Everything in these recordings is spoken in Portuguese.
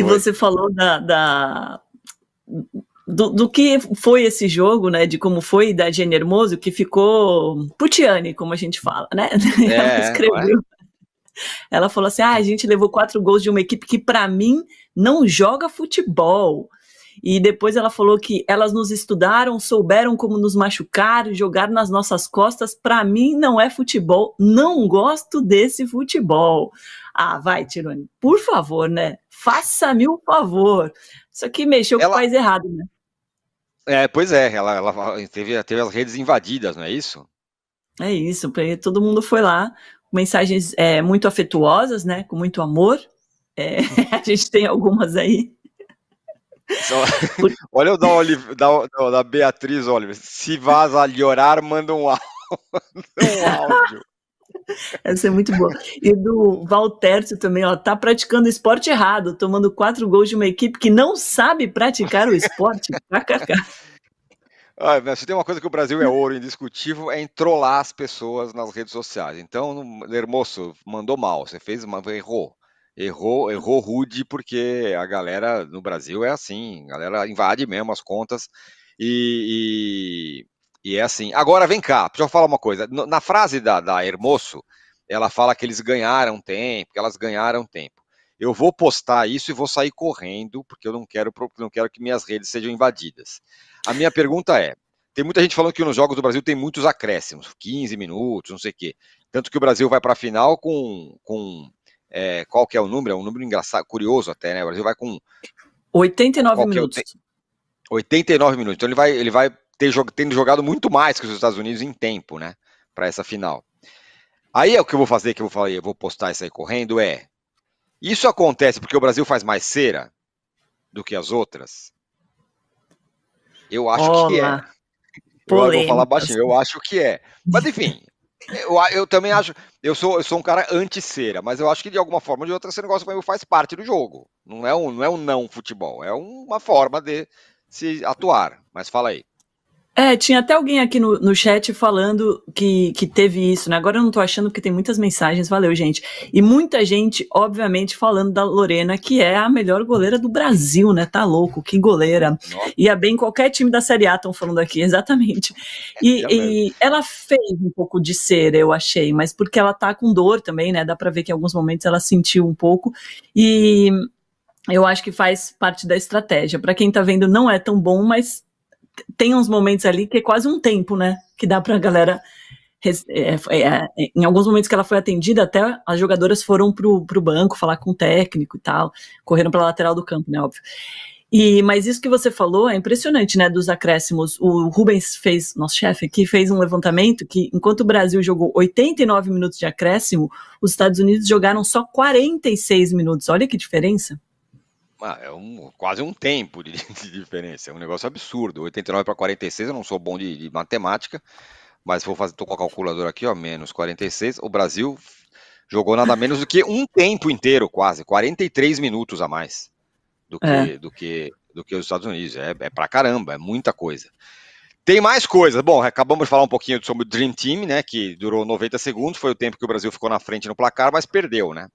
E você falou da, da do, do, que foi esse jogo, né? De como foi da Jenny Hermoso, que ficou putiane, como a gente fala, né? É, ela é? escreveu. É? Ela falou assim: ah, a gente levou quatro gols de uma equipe que, para mim, não joga futebol. E depois ela falou que elas nos estudaram, souberam como nos machucar, jogar nas nossas costas. Para mim não é futebol, não gosto desse futebol. Ah, vai, Tirone, por favor, né? Faça-me o favor. Isso aqui mexeu ela... com o país errado, né? É, pois é, ela, ela teve, teve as redes invadidas, não é isso? É isso, todo mundo foi lá, mensagens é, muito afetuosas, né? Com muito amor. É, a gente tem algumas aí. Olha o da, da, da Beatriz Oliver. Se vaza a llorar, manda um áudio. Manda um áudio. Essa é muito boa. E do Valtércio também, ó, tá praticando esporte errado, tomando quatro gols de uma equipe que não sabe praticar o esporte. Ah, se tem uma coisa que o Brasil é ouro indiscutível, é entrolar as pessoas nas redes sociais. Então, Lermoço, mandou mal, você fez uma, errou errou, errou rude, porque a galera no Brasil é assim, a galera invade mesmo as contas e, e, e é assim. Agora vem cá, deixa eu falar uma coisa. Na frase da, da Hermoso, ela fala que eles ganharam tempo, que elas ganharam tempo. Eu vou postar isso e vou sair correndo, porque eu não quero, não quero que minhas redes sejam invadidas. A minha pergunta é: tem muita gente falando que nos Jogos do Brasil tem muitos acréscimos, 15 minutos, não sei o quê. Tanto que o Brasil vai para a final com, com é, qual que é o número? É um número engraçado, curioso até, né? O Brasil vai com 89 é minutos. É 89 minutos. Então ele vai, ele vai ter tendo jogado muito mais que os Estados Unidos em tempo, né? Para essa final. Aí é o que eu vou fazer, que eu vou falar, eu vou postar isso aí correndo, é. Isso acontece porque o Brasil faz mais cera do que as outras? Eu acho Olá. que é. eu vou falar baixinho, eu acho que é. Mas enfim, eu, eu, também acho. Eu sou, eu sou um cara anti-cera, mas eu acho que de alguma forma ou de outra esse negócio meio faz parte do jogo. Não é um não, é um não futebol, é uma forma de se atuar. Mas fala aí. É, tinha até alguém aqui no, no chat falando que, que teve isso, né? Agora eu não tô achando porque tem muitas mensagens, valeu, gente. E muita gente, obviamente, falando da Lorena, que é a melhor goleira do Brasil, né? Tá louco, que goleira. e Ia bem qualquer time da Série A, estão falando aqui, exatamente. É, e, é e, ela fez um pouco de cera, eu achei, mas porque ela tá com dor também, né? Dá pra ver que em alguns momentos ela sentiu um pouco. E. Eu acho que faz parte da estratégia. Para quem tá vendo, não é tão bom, mas tem uns momentos ali que é quase um tempo, né? Que dá pra galera. É é, é, é, em alguns momentos que ela foi atendida, até as jogadoras foram pro, pro banco falar com o técnico e tal, correram pra lateral do campo, né? Óbvio. E, mas isso que você falou é impressionante, né? Dos acréscimos. O Rubens fez, nosso chefe aqui, fez um levantamento que, enquanto o Brasil jogou 89 minutos de acréscimo, os Estados Unidos jogaram só 46 minutos. Olha que diferença é um, quase um tempo de, de, diferença. É um negócio absurdo. 89 para 46, eu não sou bom de, de matemática, mas vou fazer, tô com a calculadora aqui, ó, menos 46. O Brasil jogou nada menos do que um tempo inteiro, quase, 43 minutos a mais do que, é. do que, do que os Estados Unidos. É, é pra caramba, é muita coisa. Tem mais coisas. Bom, acabamos de falar um pouquinho sobre o Dream Team, né? Que durou 90 segundos, foi o tempo que o Brasil ficou na frente no placar, mas perdeu, né?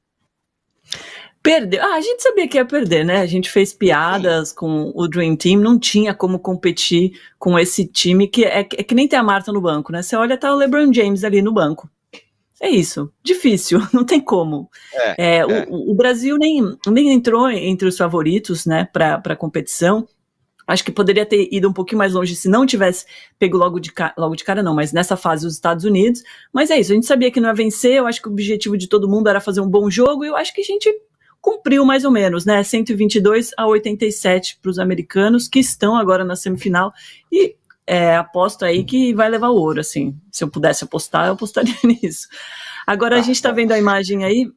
Perdeu. Ah, a gente sabia que ia perder, né? A gente fez piadas Sim. com o Dream Team, não tinha como competir com esse time que é, é, que nem tem a Marta no banco, né? Você olha, tá o LeBron James ali no banco. É isso, difícil, não tem como. É, é, é, o, o, Brasil nem, nem entrou entre os favoritos, né, para a competição. Acho que poderia ter ido um pouquinho mais longe se não tivesse pego logo de, logo de cara, não, mas nessa fase os Estados Unidos. Mas é isso, a gente sabia que não ia vencer, eu acho que o objetivo de todo mundo era fazer um bom jogo, e eu acho que a gente cumpriu mais ou menos, né? 122 a 87 para os americanos que estão agora na semifinal e é, aposto aí que vai levar o ouro, assim. Se eu pudesse apostar, eu apostaria nisso. Agora ah, a tá gente está vendo a imagem aí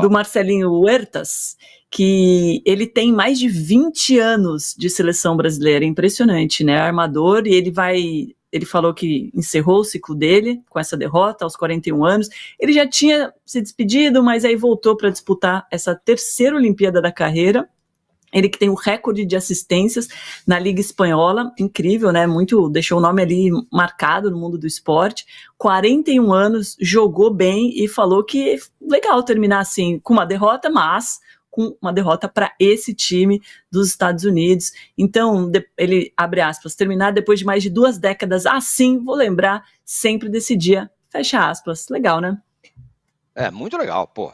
do Marcelinho Huertas, que ele tem mais de 20 anos de seleção brasileira, impressionante, né? Armador e ele vai ele falou que encerrou o ciclo dele com essa derrota aos 41 anos. Ele já tinha se despedido, mas aí voltou para disputar essa terceira Olimpíada da carreira. Ele que tem o recorde de assistências na Liga Espanhola, incrível, né? Muito deixou o nome ali marcado no mundo do esporte. 41 anos, jogou bem e falou que legal terminar assim com uma derrota, mas com uma derrota para esse time dos Estados Unidos. Então, ele abre aspas, terminar depois de mais de duas décadas assim, vou lembrar sempre desse dia. Fecha aspas. Legal, né? É, muito legal, pô.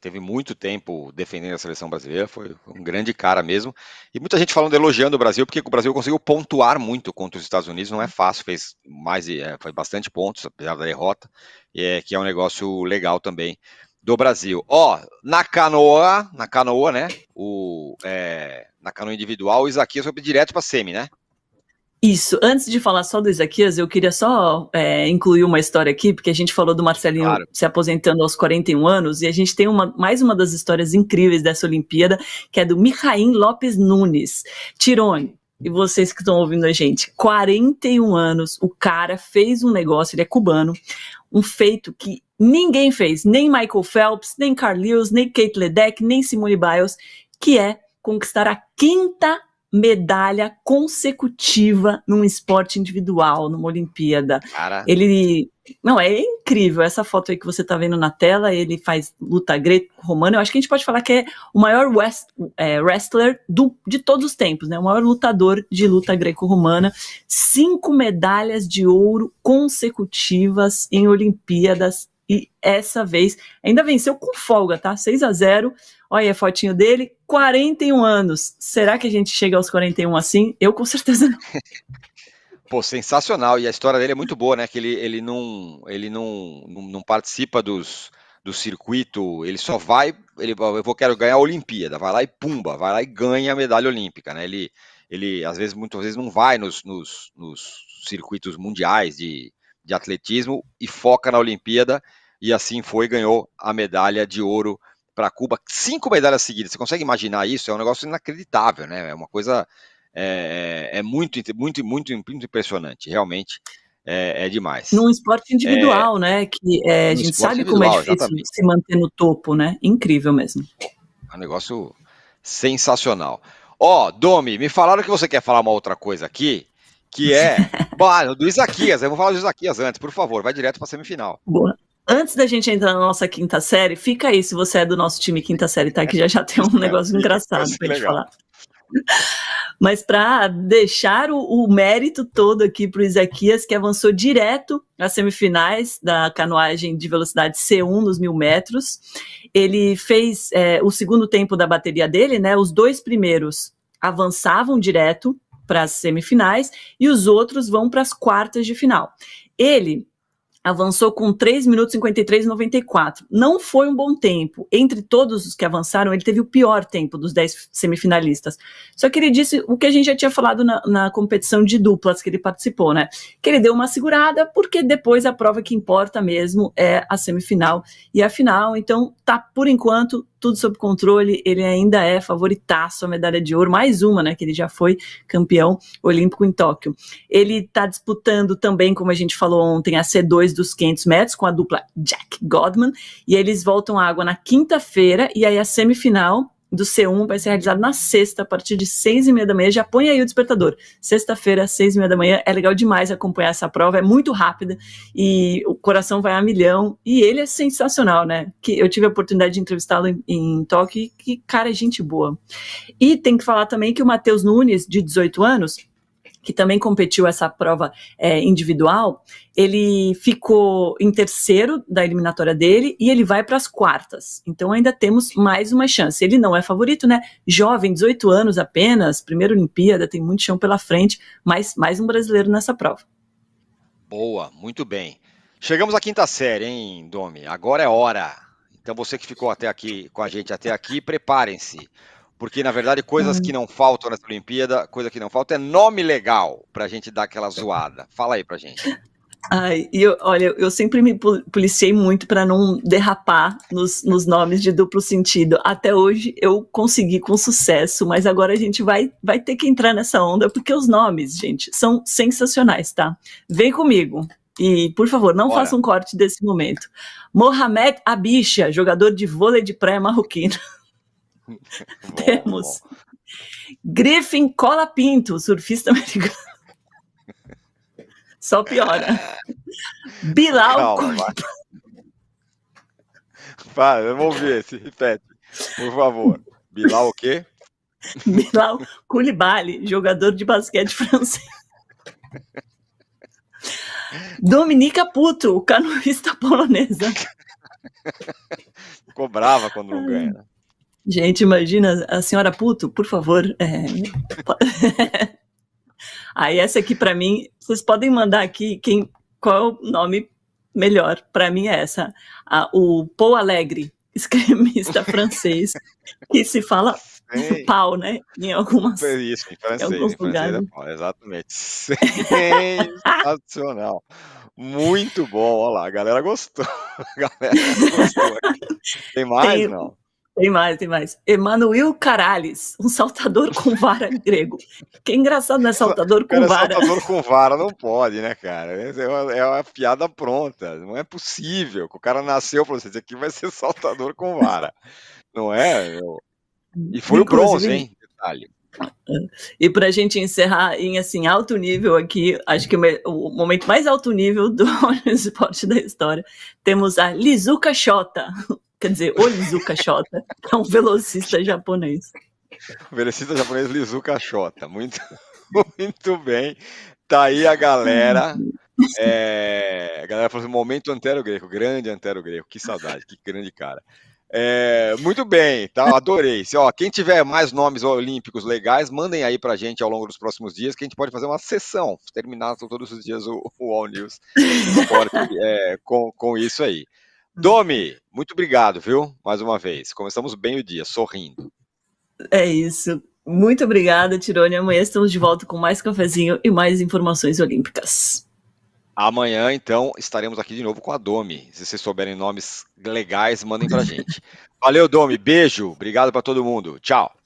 teve muito tempo defendendo a seleção brasileira, foi um grande cara mesmo. E muita gente falando, elogiando o Brasil, porque o Brasil conseguiu pontuar muito contra os Estados Unidos, não é fácil, fez mais, é, foi bastante pontos, apesar da derrota, é, que é um negócio legal também do Brasil. Ó, na canoa, na canoa, né? O, é, na canoa individual, o Isaquias foi direto para semi, né? Isso. Antes de falar só do Isaquias, eu queria só é, incluir uma história aqui, porque a gente falou do Marcelinho claro. se aposentando aos 41 anos, e a gente tem uma, mais uma das histórias incríveis dessa Olimpíada, que é do Mijaim Lopes Nunes. Tirone, e vocês que estão ouvindo a gente, 41 anos, o cara fez um negócio, ele é cubano, um feito que ninguém fez, nem Michael Phelps, nem Carl Lewis, nem Kate Ledeck, nem Simone Biles, que é conquistar a quinta medalha consecutiva num esporte individual, numa Olimpíada. Cara. Ele. Não, é incrível. Essa foto aí que você está vendo na tela, ele faz luta greco-romana. Eu acho que a gente pode falar que é o maior west, é, wrestler do, de todos os tempos, né? O maior lutador de luta greco-romana. Cinco medalhas de ouro consecutivas em Olimpíadas e essa vez ainda venceu com folga, tá? 6 a 0. Olha a fotinho dele, 41 anos. Será que a gente chega aos 41 assim? Eu com certeza não. Pô, sensacional. E a história dele é muito boa, né? Que ele, ele, não, ele não, não, não participa dos, do circuito, ele só vai, ele eu quero ganhar a Olimpíada, vai lá e pumba, vai lá e ganha a medalha olímpica, né? Ele, ele às vezes, muitas vezes não vai nos, nos, nos circuitos mundiais de, de atletismo e foca na Olimpíada. E assim foi, ganhou a medalha de ouro para Cuba. Cinco medalhas seguidas. Você consegue imaginar isso? É um negócio inacreditável, né? É uma coisa é, é muito, é muito, muito, muito impressionante, realmente. É, é, demais. Num esporte individual, é, né? Que é, a gente sabe como é difícil exatamente. se manter no topo, né? Incrível mesmo. É um negócio sensacional. Ó, oh, Domi, me falaram que você quer falar uma outra coisa aqui que é. Bom, do ah, Isaquias, eu vou falar do Isaquias antes, por favor, vai direto para semifinal. Boa. Antes da gente entrar na nossa quinta série, fica aí se você é do nosso time quinta série, tá? Que já já tem um é, negócio é, engraçado é para gente falar. Mas para deixar o, o, mérito todo aqui para o Isaquias, que avançou direto nas semifinais da canoagem de velocidade C1 nos mil metros, ele fez é, o segundo tempo da bateria dele, né? Os dois primeiros avançavam direto para as semifinais e os outros vão para as quartas de final. Ele avançou com 3 minutos 53 e 94. Não foi um bom tempo. Entre todos os que avançaram, ele teve o pior tempo dos 10 semifinalistas. Só que ele disse o que a gente já tinha falado na, na, competição de duplas que ele participou, né? Que ele deu uma segurada, porque depois a prova que importa mesmo é a semifinal e a final. Então, tá por enquanto tudo sob controle, ele ainda é favoritaço a medalha de ouro, mais uma, né, que ele já foi campeão olímpico em Tóquio. Ele está disputando também, como a gente falou ontem, a C2 dos 500 metros com a dupla Jack Godman, e eles voltam à água na quinta-feira, e aí a semifinal do C1 vai ser realizado na sexta, a partir de seis e meia da manhã. Já põe aí o despertador. Sexta-feira, seis e meia da manhã. É legal demais acompanhar essa prova, é muito rápida e o coração vai a milhão. E ele é sensacional, né? Que eu tive a oportunidade de entrevistá-lo em, em Tóquio, que cara é gente boa. E tem que falar também que o Matheus Nunes, de 18 anos, que também competiu essa prova é, individual, ele ficou em terceiro da eliminatória dele e ele vai para as quartas. Então ainda temos mais uma chance. Ele não é favorito, né? Jovem, 18 anos apenas, primeira Olimpíada, tem muito chão pela frente, mas mais um brasileiro nessa prova. Boa, muito bem. Chegamos à quinta série, hein, Domi? Agora é hora. Então você que ficou até aqui com a gente até aqui, preparem-se. Porque, na verdade, coisas hum. que não faltam nessa Olimpíada, coisa que não falta é nome legal para a gente dar aquela zoada. Fala aí a gente. Ai, e eu, olha, eu sempre me policiei muito para não derrapar nos, nos, nomes de duplo sentido. Até hoje eu consegui com sucesso, mas agora a gente vai, vai ter que entrar nessa onda, porque os nomes, gente, são sensacionais, tá? Vem comigo. E, por favor, não Bora. faça um corte desse momento. Mohamed Abisha, jogador de vôlei de praia marroquino. Temos Griffin Cola Pinto, surfista americano. Só piora. Bilal. Calma, vamos ver ouvir esse, repete. Por favor. Bilal o quê? Bilal Koulibaly, jogador de basquete francês. Dominica Puto, canoista polonesa. Ficou brava quando não ganha. Né? Gente, imagina, a senhora Puto, por favor. É... Aí essa aqui para mim, vocês podem mandar aqui quem qual é o nome melhor para mim é essa, ah, o Paul Alegre, extremista francês, que se fala pau, né? Em algumas isso, em francês, em alguns em lugares. Francês é pau, exatamente. Sensacional. Muito bom, olha lá, a galera gostou. A galera gostou. Tem mais Tem... não? Tem mais, tem mais. Emanuel Caralhes, um saltador com vara grego. Que é engraçado, né? Saltador com cara, é vara. Saltador com vara não pode, né, cara? É uma, é uma piada pronta. Não é possível o cara nasceu para esse aqui vai ser saltador com vara. Não é? Eu... E foi o bronze, hein? Detalhe. E para a gente encerrar em assim alto nível aqui, acho que o momento mais alto nível do esporte da história, temos a Lizuka Xota, Quer dizer, o Lizuka Shota é um velocista japonês. Velocista japonês Lizuka Shota. Muito, muito bem. Tá aí a galera. É, a galera falou assim, momento Antero Greco, grande Antero Greco, que saudade, que grande cara. É, muito bem, tá? Adorei. Se, ó, quem tiver mais nomes olímpicos legais, mandem aí pra gente ao longo dos próximos dias, que a gente pode fazer uma sessão, terminar todos os dias o, o All News é, com, com isso aí. Domi, muito obrigado, viu? Mais uma vez. Começamos bem o dia, sorrindo. É isso. Muito obrigada, Tirone. Amanhã estamos de volta com mais cafezinho e mais informações olímpicas. Amanhã, então, estaremos aqui de novo com a Domi. Se vocês souberem nomes legais, mandem pra gente. Valeu, Domi. Beijo. Obrigado para todo mundo. Tchau.